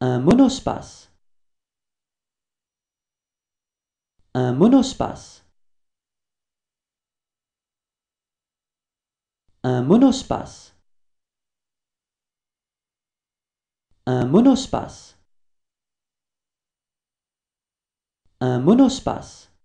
Un monospace. Un monospace. Un monospace. Un monospace. Un monospace.